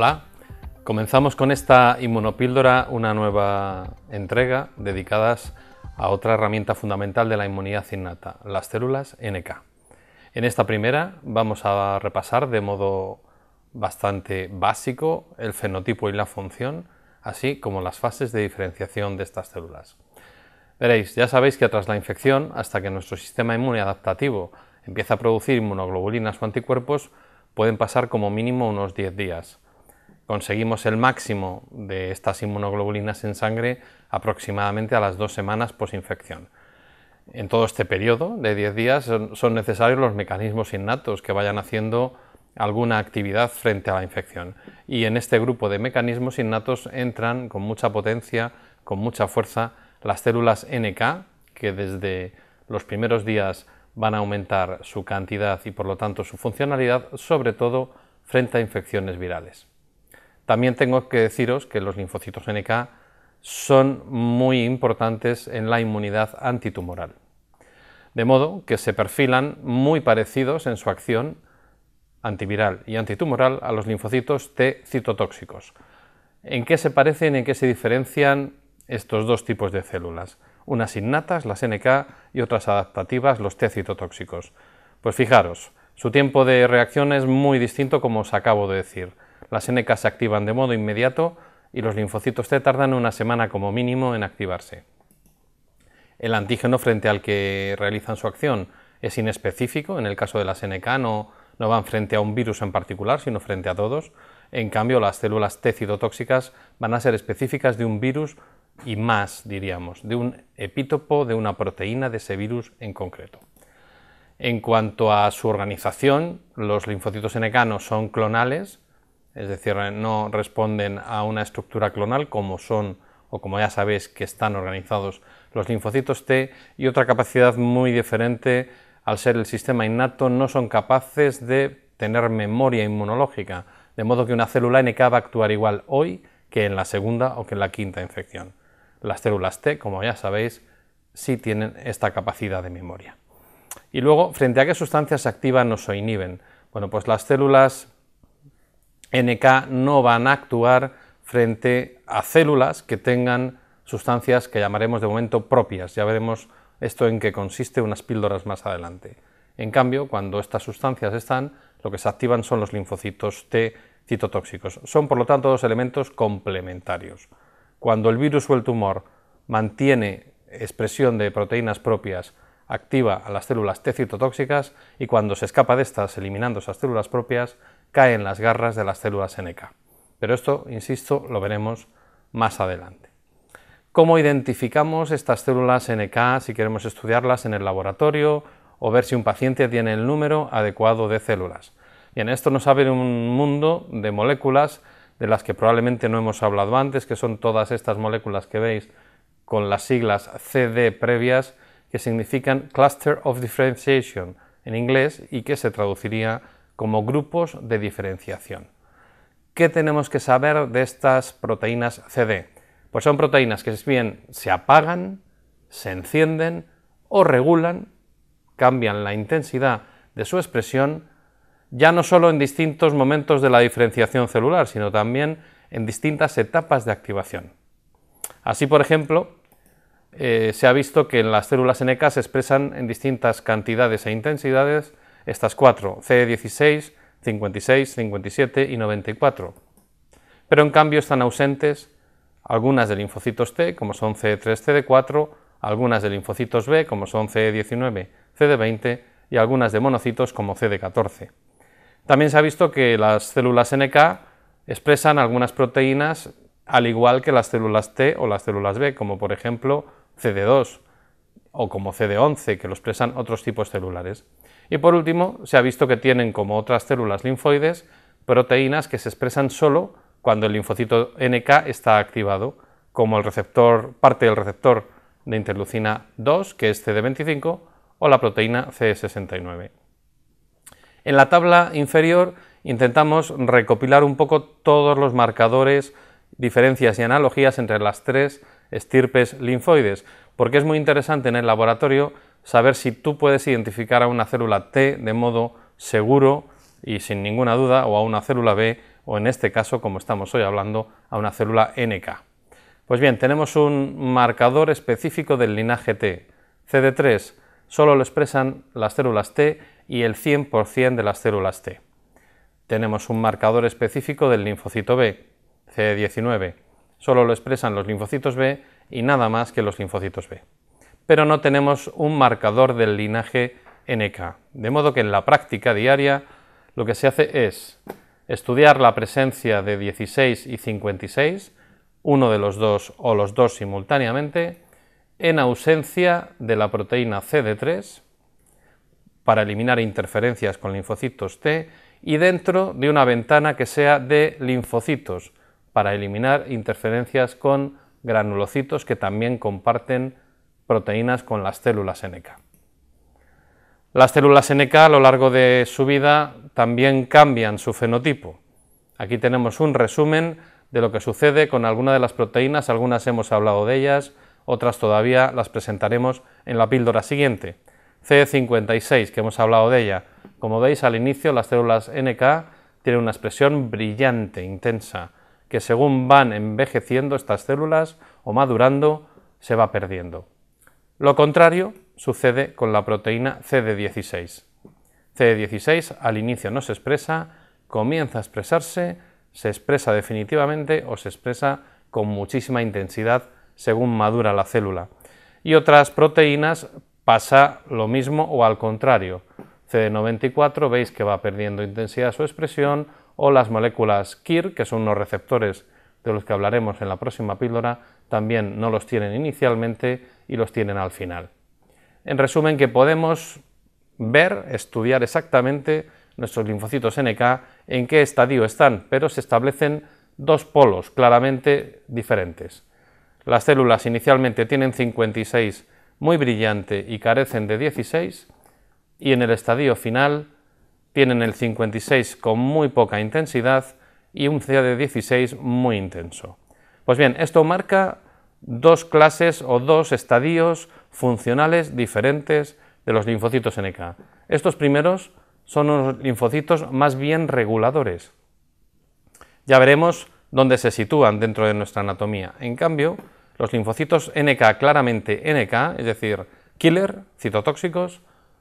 Hola, comenzamos con esta inmunopíldora una nueva entrega dedicadas a otra herramienta fundamental de la inmunidad innata, las células NK. En esta primera vamos a repasar de modo bastante básico el fenotipo y la función, así como las fases de diferenciación de estas células. Veréis, ya sabéis que tras la infección, hasta que nuestro sistema inmune adaptativo empieza a producir inmunoglobulinas o anticuerpos, pueden pasar como mínimo unos 10 días conseguimos el máximo de estas inmunoglobulinas en sangre aproximadamente a las dos semanas posinfección. En todo este periodo de 10 días son necesarios los mecanismos innatos que vayan haciendo alguna actividad frente a la infección. Y en este grupo de mecanismos innatos entran con mucha potencia, con mucha fuerza, las células NK, que desde los primeros días van a aumentar su cantidad y por lo tanto su funcionalidad, sobre todo frente a infecciones virales. También tengo que deciros que los linfocitos NK son muy importantes en la inmunidad antitumoral. De modo que se perfilan muy parecidos en su acción antiviral y antitumoral a los linfocitos T citotóxicos. ¿En qué se parecen y en qué se diferencian estos dos tipos de células? Unas innatas, las NK, y otras adaptativas, los T citotóxicos. Pues fijaros, su tiempo de reacción es muy distinto como os acabo de decir. Las NK se activan de modo inmediato y los linfocitos T tardan una semana como mínimo en activarse. El antígeno frente al que realizan su acción es inespecífico, en el caso de las NK no, van frente a un virus en particular, sino frente a todos. En cambio, las células T citotóxicas van a ser específicas de un virus y más, diríamos, de un epítopo de una proteína de ese virus en concreto. En cuanto a su organización, los linfocitos NK no son clonales, es decir, no responden a una estructura clonal como son o como ya sabéis que están organizados los linfocitos T y otra capacidad muy diferente al ser el sistema innato no son capaces de tener memoria inmunológica, de modo que una célula NK va a actuar igual hoy que en la segunda o que en la quinta infección. Las células T, como ya sabéis, sí tienen esta capacidad de memoria. Y luego, frente a qué sustancias se activan o se inhiben. Bueno, pues las células NK no van a actuar frente a células que tengan sustancias que llamaremos de momento propias. Ya veremos esto en qué consiste unas píldoras más adelante. En cambio, cuando estas sustancias están, lo que se activan son los linfocitos T citotóxicos. Son, por lo tanto, dos elementos complementarios. Cuando el virus o el tumor mantiene expresión de proteínas propias activa a las células T citotóxicas y cuando se escapa de estas eliminando esas células propias, caen en las garras de las células NK. Pero esto, insisto, lo veremos más adelante. ¿Cómo identificamos estas células NK si queremos estudiarlas en el laboratorio o ver si un paciente tiene el número adecuado de células? En esto nos abre un mundo de moléculas de las que probablemente no hemos hablado antes, que son todas estas moléculas que veis con las siglas CD previas que significan Cluster of Differentiation en inglés y que se traduciría como grupos de diferenciación. ¿Qué tenemos que saber de estas proteínas CD? Pues son proteínas que bien se apagan, se encienden o regulan, cambian la intensidad de su expresión, ya no solo en distintos momentos de la diferenciación celular, sino también en distintas etapas de activación. Así, por ejemplo, eh, se ha visto que en las células NK se expresan en distintas cantidades e intensidades estas cuatro, C16, 56, 57 y 94. Pero en cambio están ausentes algunas de linfocitos T, como son CD3, CD4, algunas de linfocitos B, como son CD19, CD20 y algunas de monocitos como CD14. También se ha visto que las células NK expresan algunas proteínas al igual que las células T o las células B, como por ejemplo CD2 o como CD11 que lo expresan otros tipos celulares. Y por último, se ha visto que tienen como otras células linfoides proteínas que se expresan solo cuando el linfocito NK está activado, como el receptor, parte del receptor de interleucina 2, que es CD25, o la proteína c 69 En la tabla inferior intentamos recopilar un poco todos los marcadores, diferencias y analogías entre las tres estirpes linfoides, porque es muy interesante en el laboratorio saber si tú puedes identificar a una célula T de modo seguro y sin ninguna duda, o a una célula B, o en este caso, como estamos hoy hablando, a una célula NK. Pues bien, tenemos un marcador específico del linaje T. CD3 solo lo expresan las células T y el 100% de las células T. Tenemos un marcador específico del linfocito B, CD19 solo lo expresan los linfocitos B y nada más que los linfocitos B. Pero no tenemos un marcador del linaje NK, de modo que en la práctica diaria lo que se hace es estudiar la presencia de 16 y 56, uno de los dos o los dos simultáneamente, en ausencia de la proteína CD3 para eliminar interferencias con linfocitos T y dentro de una ventana que sea de linfocitos para eliminar interferencias con granulocitos que también comparten proteínas con las células NK. Las células NK a lo largo de su vida también cambian su fenotipo. Aquí tenemos un resumen de lo que sucede con algunas de las proteínas, algunas hemos hablado de ellas, otras todavía las presentaremos en la píldora siguiente. C56, que hemos hablado de ella. Como veis al inicio, las células NK tienen una expresión brillante, intensa, que según van envejeciendo estas células o madurando, se va perdiendo. Lo contrario sucede con la proteína CD16. CD16 al inicio no se expresa, comienza a expresarse, se expresa definitivamente o se expresa con muchísima intensidad según madura la célula. Y otras proteínas pasa lo mismo o al contrario. CD94 veis que va perdiendo intensidad su expresión, o las moléculas KIR, que son unos receptores de los que hablaremos en la próxima píldora, también no los tienen inicialmente y los tienen al final. En resumen, que podemos ver, estudiar exactamente nuestros linfocitos NK en qué estadio están, pero se establecen dos polos claramente diferentes. Las células inicialmente tienen 56 muy brillante y carecen de 16 y en el estadio final tienen el 56 con muy poca intensidad y un CD16 muy intenso. Pues bien, esto marca dos clases o dos estadios funcionales diferentes de los linfocitos NK. Estos primeros son unos linfocitos más bien reguladores. Ya veremos dónde se sitúan dentro de nuestra anatomía. En cambio, los linfocitos NK claramente NK, es decir, killer, citotóxicos,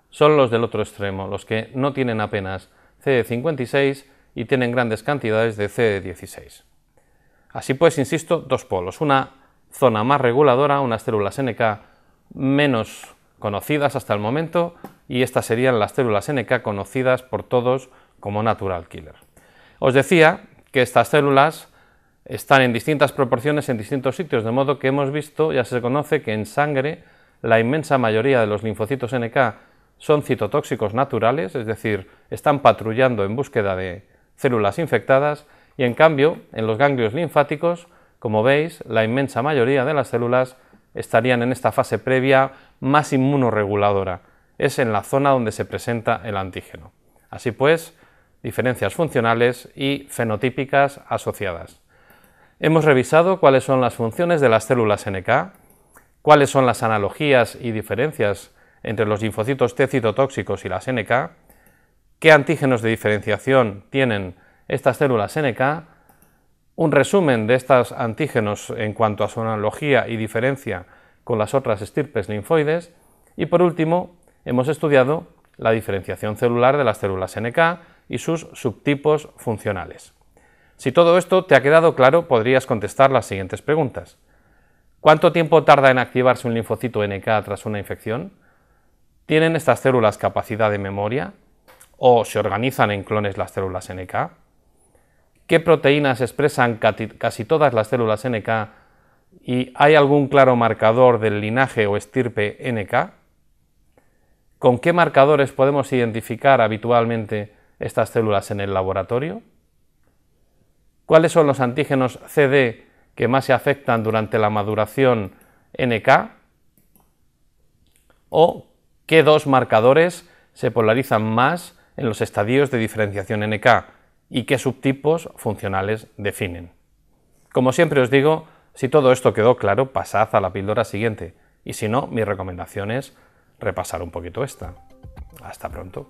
son los del otro extremo, los que no tienen apenas CD56 y tienen grandes cantidades de CD16. Así pues, insisto, dos polos, una zona más reguladora, unas células NK menos conocidas hasta el momento, y estas serían las células NK conocidas por todos como natural killer. Os decía que estas células están en distintas proporciones en distintos sitios, de modo que hemos visto, ya se conoce que en sangre la inmensa mayoría de los linfocitos NK son citotóxicos naturales, es decir, están patrullando en búsqueda de células infectadas y en cambio, en los ganglios linfáticos, como veis, la inmensa mayoría de las células estarían en esta fase previa más inmunoreguladora. Es en la zona donde se presenta el antígeno. Así pues, diferencias funcionales y fenotípicas asociadas. Hemos revisado cuáles son las funciones de las células NK, cuáles son las analogías y diferencias entre los linfocitos T citotóxicos y las NK, qué antígenos de diferenciación tienen estas células NK, un resumen de estos antígenos en cuanto a su analogía y diferencia con las otras estirpes linfoides y por último hemos estudiado la diferenciación celular de las células NK y sus subtipos funcionales. Si todo esto te ha quedado claro, podrías contestar las siguientes preguntas. ¿Cuánto tiempo tarda en activarse un linfocito NK tras una infección? ¿Tienen estas células capacidad de memoria? ¿O se organizan en clones las células NK? ¿Qué proteínas expresan casi todas las células NK? ¿Y hay algún claro marcador del linaje o estirpe NK? ¿Con qué marcadores podemos identificar habitualmente estas células en el laboratorio? ¿Cuáles son los antígenos CD que más se afectan durante la maduración NK? ¿O ¿Qué dos marcadores se polarizan más en los estadios de diferenciación NK y qué subtipos funcionales definen? Como siempre os digo, si todo esto quedó claro, pasad a la píldora siguiente y si no, mi recomendación es repasar un poquito esta. Hasta pronto.